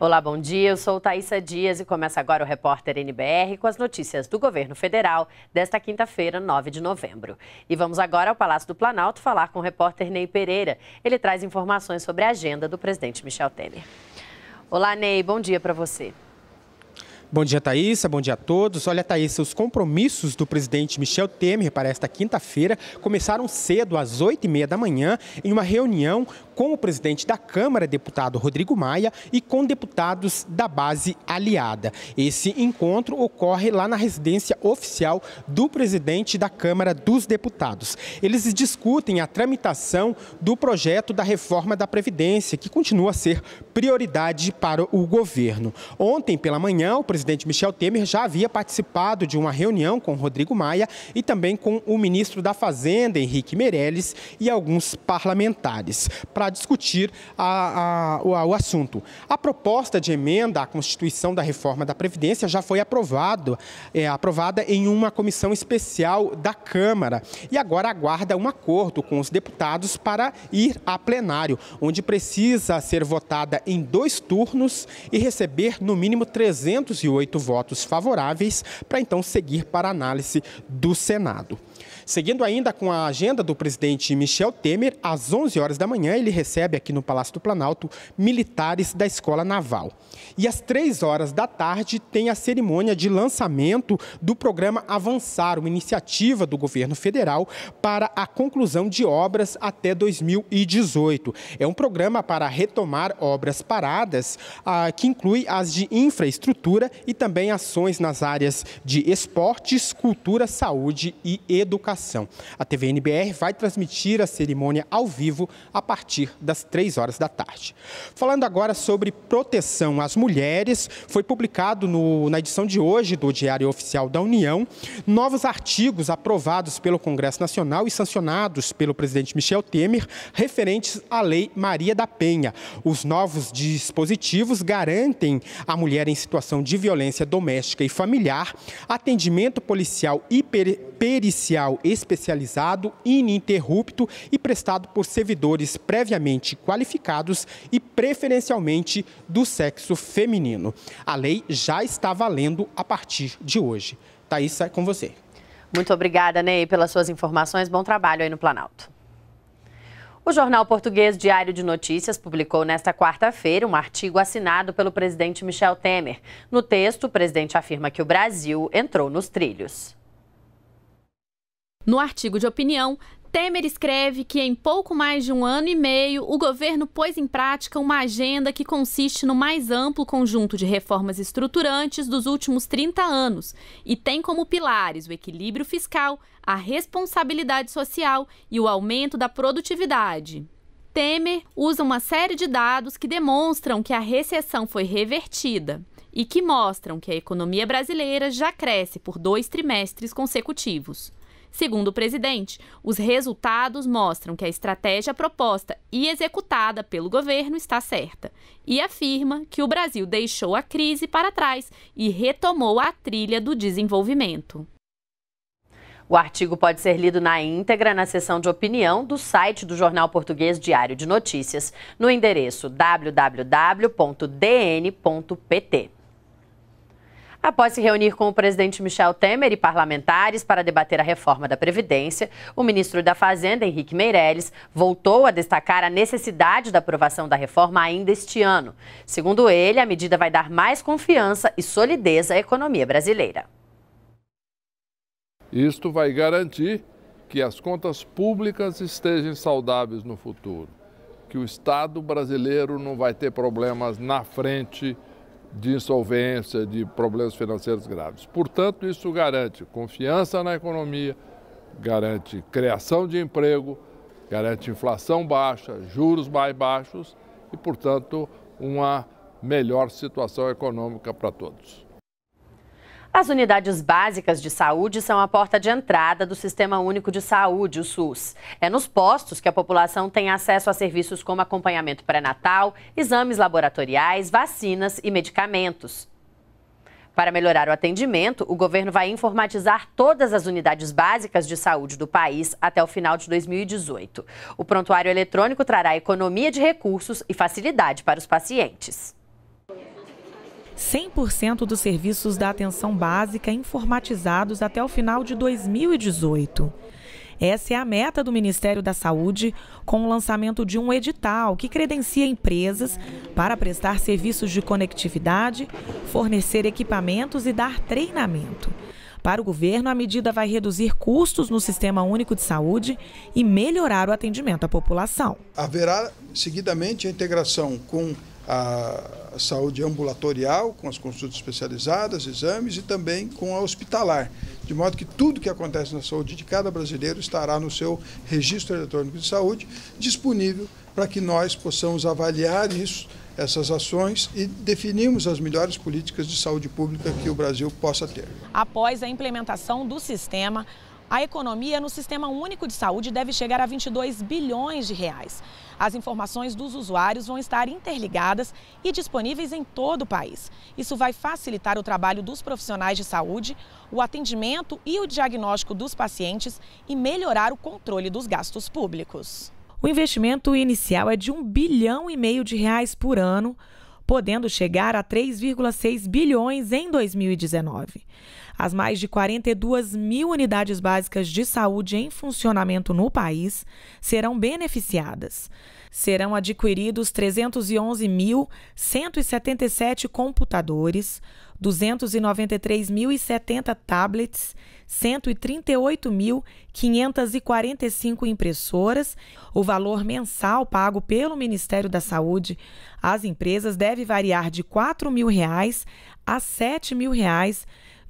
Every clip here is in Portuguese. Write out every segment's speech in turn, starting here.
Olá, bom dia. Eu sou Thaisa Dias e começa agora o Repórter NBR com as notícias do governo federal desta quinta-feira, 9 de novembro. E vamos agora ao Palácio do Planalto falar com o repórter Ney Pereira. Ele traz informações sobre a agenda do presidente Michel Temer. Olá, Ney. Bom dia para você. Bom dia, Thaisa. Bom dia a todos. Olha, Thaisa, os compromissos do presidente Michel Temer para esta quinta-feira começaram cedo, às oito e meia da manhã, em uma reunião com o presidente da Câmara, deputado Rodrigo Maia, e com deputados da base aliada. Esse encontro ocorre lá na residência oficial do presidente da Câmara dos Deputados. Eles discutem a tramitação do projeto da reforma da Previdência, que continua a ser prioridade para o governo. Ontem pela manhã, o presidente presidente Michel Temer já havia participado de uma reunião com Rodrigo Maia e também com o ministro da Fazenda, Henrique Meirelles, e alguns parlamentares para discutir a, a, o, o assunto. A proposta de emenda à Constituição da reforma da Previdência já foi aprovado, é, aprovada em uma comissão especial da Câmara e agora aguarda um acordo com os deputados para ir a plenário, onde precisa ser votada em dois turnos e receber no mínimo 300 28 votos favoráveis, para então seguir para análise do Senado. Seguindo ainda com a agenda do presidente Michel Temer, às 11 horas da manhã ele recebe aqui no Palácio do Planalto militares da Escola Naval. E às 3 horas da tarde tem a cerimônia de lançamento do programa Avançar, uma iniciativa do governo federal para a conclusão de obras até 2018. É um programa para retomar obras paradas, ah, que inclui as de infraestrutura e também ações nas áreas de esportes, cultura, saúde e educação educação. A TV NBR vai transmitir a cerimônia ao vivo a partir das 3 horas da tarde. Falando agora sobre proteção às mulheres, foi publicado no, na edição de hoje do Diário Oficial da União novos artigos aprovados pelo Congresso Nacional e sancionados pelo presidente Michel Temer referentes à Lei Maria da Penha. Os novos dispositivos garantem à mulher em situação de violência doméstica e familiar atendimento policial e pericial especializado, ininterrupto e prestado por servidores previamente qualificados e preferencialmente do sexo feminino. A lei já está valendo a partir de hoje. Thaís, é com você. Muito obrigada, Ney, pelas suas informações. Bom trabalho aí no Planalto. O jornal português Diário de Notícias publicou nesta quarta-feira um artigo assinado pelo presidente Michel Temer. No texto, o presidente afirma que o Brasil entrou nos trilhos. No artigo de opinião, Temer escreve que em pouco mais de um ano e meio, o governo pôs em prática uma agenda que consiste no mais amplo conjunto de reformas estruturantes dos últimos 30 anos e tem como pilares o equilíbrio fiscal, a responsabilidade social e o aumento da produtividade. Temer usa uma série de dados que demonstram que a recessão foi revertida e que mostram que a economia brasileira já cresce por dois trimestres consecutivos. Segundo o presidente, os resultados mostram que a estratégia proposta e executada pelo governo está certa e afirma que o Brasil deixou a crise para trás e retomou a trilha do desenvolvimento. O artigo pode ser lido na íntegra na seção de opinião do site do Jornal Português Diário de Notícias, no endereço www.dn.pt. Após se reunir com o presidente Michel Temer e parlamentares para debater a reforma da Previdência, o ministro da Fazenda, Henrique Meirelles, voltou a destacar a necessidade da aprovação da reforma ainda este ano. Segundo ele, a medida vai dar mais confiança e solidez à economia brasileira. Isto vai garantir que as contas públicas estejam saudáveis no futuro, que o Estado brasileiro não vai ter problemas na frente de insolvência, de problemas financeiros graves. Portanto, isso garante confiança na economia, garante criação de emprego, garante inflação baixa, juros mais baixos e, portanto, uma melhor situação econômica para todos. As unidades básicas de saúde são a porta de entrada do Sistema Único de Saúde, o SUS. É nos postos que a população tem acesso a serviços como acompanhamento pré-natal, exames laboratoriais, vacinas e medicamentos. Para melhorar o atendimento, o governo vai informatizar todas as unidades básicas de saúde do país até o final de 2018. O prontuário eletrônico trará economia de recursos e facilidade para os pacientes. 100% dos serviços da atenção básica informatizados até o final de 2018. Essa é a meta do Ministério da Saúde, com o lançamento de um edital que credencia empresas para prestar serviços de conectividade, fornecer equipamentos e dar treinamento. Para o governo, a medida vai reduzir custos no Sistema Único de Saúde e melhorar o atendimento à população. Haverá seguidamente a integração com a saúde ambulatorial, com as consultas especializadas, exames e também com a hospitalar. De modo que tudo que acontece na saúde de cada brasileiro estará no seu registro eletrônico de saúde, disponível para que nós possamos avaliar isso, essas ações e definirmos as melhores políticas de saúde pública que o Brasil possa ter. Após a implementação do sistema, a economia no Sistema Único de Saúde deve chegar a 22 bilhões de reais. As informações dos usuários vão estar interligadas e disponíveis em todo o país. Isso vai facilitar o trabalho dos profissionais de saúde, o atendimento e o diagnóstico dos pacientes e melhorar o controle dos gastos públicos. O investimento inicial é de um bilhão e meio de reais por ano, podendo chegar a 3,6 bilhões em 2019 as mais de 42 mil unidades básicas de saúde em funcionamento no país serão beneficiadas. Serão adquiridos 311.177 computadores, 293.070 tablets, 138.545 impressoras. O valor mensal pago pelo Ministério da Saúde às empresas deve variar de R$ 4.000 a R$ 7.000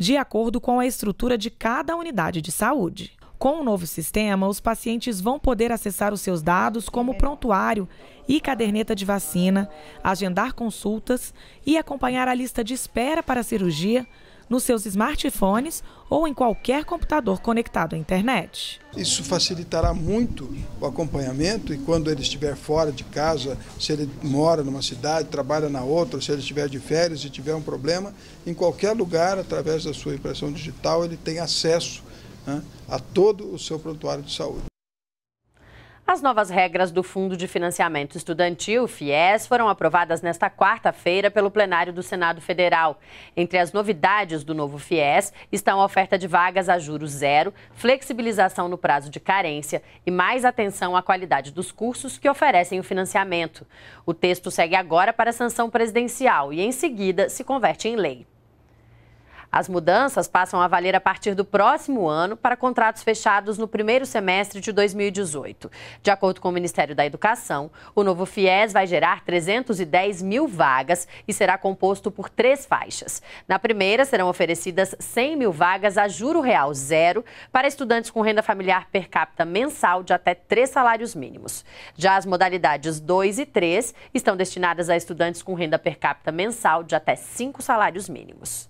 de acordo com a estrutura de cada unidade de saúde. Com o novo sistema, os pacientes vão poder acessar os seus dados como prontuário e caderneta de vacina, agendar consultas e acompanhar a lista de espera para a cirurgia nos seus smartphones ou em qualquer computador conectado à internet. Isso facilitará muito o acompanhamento e quando ele estiver fora de casa, se ele mora numa cidade, trabalha na outra, se ele estiver de férias e tiver um problema, em qualquer lugar, através da sua impressão digital, ele tem acesso né, a todo o seu prontuário de saúde. As novas regras do Fundo de Financiamento Estudantil, FIES, foram aprovadas nesta quarta-feira pelo plenário do Senado Federal. Entre as novidades do novo FIES estão a oferta de vagas a juros zero, flexibilização no prazo de carência e mais atenção à qualidade dos cursos que oferecem o financiamento. O texto segue agora para a sanção presidencial e, em seguida, se converte em lei. As mudanças passam a valer a partir do próximo ano para contratos fechados no primeiro semestre de 2018. De acordo com o Ministério da Educação, o novo FIES vai gerar 310 mil vagas e será composto por três faixas. Na primeira, serão oferecidas 100 mil vagas a juro real zero para estudantes com renda familiar per capita mensal de até três salários mínimos. Já as modalidades 2 e 3 estão destinadas a estudantes com renda per capita mensal de até cinco salários mínimos.